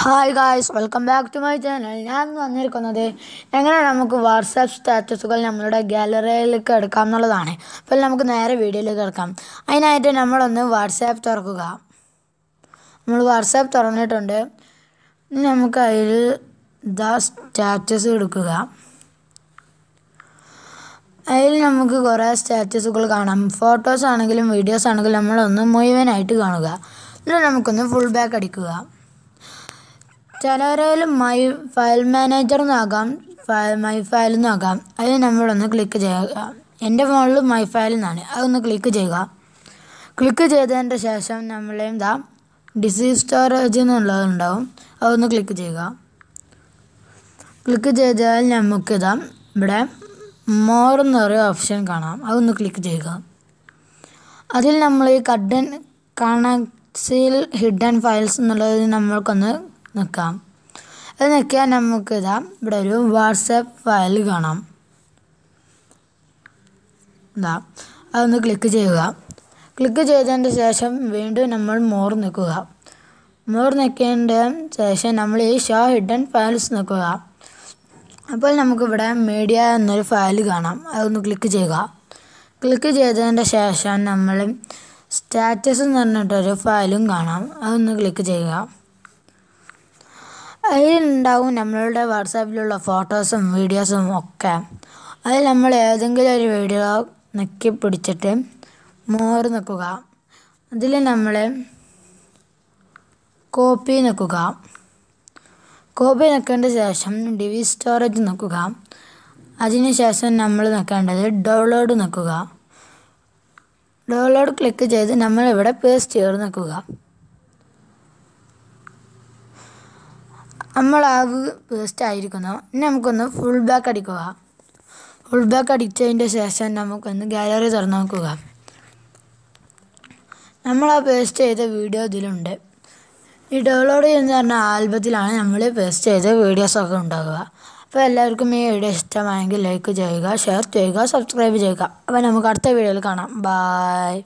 hi guys welcome back to my channel ഞാൻ വന്നിരിക്കുന്നത് എങ്ങനെ നമുക്ക് വാട്സാപ്പ് സ്റ്റാറ്റസുകൾ നമ്മളുടെ ഗാലറിയിലേക്ക് എടുക്കാം എന്നുള്ളതാണ് അപ്പോൾ നമുക്ക് നേരെ വീഡിയോയിലേക്ക് എടുക്കാം അതിനായിട്ട് നമ്മളൊന്ന് വാട്സാപ്പ് തുറക്കുക നമ്മൾ വാട്സാപ്പ് തുറന്നിട്ടുണ്ട് നമുക്ക് അതിൽ ദ സ്റ്റാറ്റസ് എടുക്കുക അതിൽ നമുക്ക് കുറേ സ്റ്റാറ്റസുകൾ കാണാം ഫോട്ടോസ് ആണെങ്കിലും വീഡിയോസ് ആണെങ്കിലും നമ്മളൊന്ന് മുഴുവനായിട്ട് കാണുക എന്നിട്ട് നമുക്കൊന്ന് ഫുൾ ബാക്ക് അടിക്കുക മൈ ഫയൽ മാനേജർ എന്നാകാം ഫയൽ മൈ ഫയൽ എന്നാകാം അത് നമ്മളൊന്ന് ക്ലിക്ക് ചെയ്യുക എൻ്റെ ഫോണിൽ മൈ ഫയൽ എന്നാണ് അതൊന്ന് ക്ലിക്ക് ചെയ്യുക ക്ലിക്ക് ചെയ്തതിൻ്റെ ശേഷം നമ്മളെന്താ എന്താ ഡിസീസ് സ്റ്റോറേജ് എന്നുള്ളതുണ്ടാവും അതൊന്ന് ക്ലിക്ക് ചെയ്യുക ക്ലിക്ക് ചെയ്താൽ നമുക്കിതാ ഇവിടെ മോർ എന്ന് പറയുന്ന ഓപ്ഷൻ കാണാം അതൊന്ന് ക്ലിക്ക് ചെയ്യുക അതിൽ നമ്മൾ ഈ കഡൻ കണക്സിൽ ഹിഡൻ ഫയൽസ് എന്നുള്ളത് നമ്മൾക്കൊന്ന് നിൽക്കാം അത് നിൽക്കാൻ നമുക്ക് ഇതാം ഇവിടെ ഒരു വാട്സപ്പ് ഫയൽ കാണാം ഇതാ അതൊന്ന് ക്ലിക്ക് ചെയ്യുക ക്ലിക്ക് ചെയ്തതിന് ശേഷം വീണ്ടും നമ്മൾ മോർ നിൽക്കുക മോർ നിൽക്കേണ്ടതിന് ശേഷം നമ്മൾ ഈ ഷോ ഹിഡൻ ഫയൽസ് നിൽക്കുക അപ്പോൾ നമുക്കിവിടെ മീഡിയ എന്നൊരു ഫയൽ കാണാം അതൊന്ന് ക്ലിക്ക് ചെയ്യുക ക്ലിക്ക് ചെയ്തതിൻ്റെ ശേഷം നമ്മൾ സ്റ്റാറ്റസ് എന്ന് പറഞ്ഞിട്ടൊരു ഫയലും കാണാം അതൊന്ന് ക്ലിക്ക് ചെയ്യുക അതിലുണ്ടാവും നമ്മളുടെ വാട്സാപ്പിലുള്ള ഫോട്ടോസും വീഡിയോസും ഒക്കെ അതിൽ നമ്മൾ ഏതെങ്കിലും ഒരു വീഡിയോ നക്കി പിടിച്ചിട്ട് മോറ് നിൽക്കുക അതിൽ നമ്മൾ കോപ്പി നിൽക്കുക കോപ്പി നിൽക്കേണ്ട ശേഷം ഡിവി സ്റ്റോറേജ് നിൽക്കുക അതിനുശേഷം നമ്മൾ നിൽക്കേണ്ടത് ഡൗൺലോഡ് നിൽക്കുക ഡൗൺലോഡ് ക്ലിക്ക് ചെയ്ത് നമ്മളിവിടെ പേസ്റ്റ് ചെയ്ത് നിൽക്കുക നമ്മളാകെ വേസ്റ്റ് ആയിരിക്കുന്നു ഇനി നമുക്കൊന്ന് ഫുൾ ബാക്ക് അടിക്കുക ഫുൾ ബാക്ക് അടിച്ചതിൻ്റെ ശേഷം നമുക്കൊന്ന് ഗാലറി തുറന്ന് നോക്കുക നമ്മൾ ആ പേസ്റ്റ് ചെയ്ത വീഡിയോ ഇതിലുണ്ട് ഈ ഡൗൺലോഡ് എന്ന് പറഞ്ഞ ആൽബത്തിലാണ് നമ്മൾ പേസ്റ്റ് ചെയ്ത വീഡിയോസൊക്കെ ഉണ്ടാകുക അപ്പോൾ എല്ലാവർക്കും ഈ വീഡിയോ ഇഷ്ടമായെങ്കിൽ ലൈക്ക് ചെയ്യുക ഷെയർ ചെയ്യുക സബ്സ്ക്രൈബ് ചെയ്യുക അപ്പോൾ നമുക്ക് അടുത്ത വീഡിയോയിൽ കാണാം ബായ്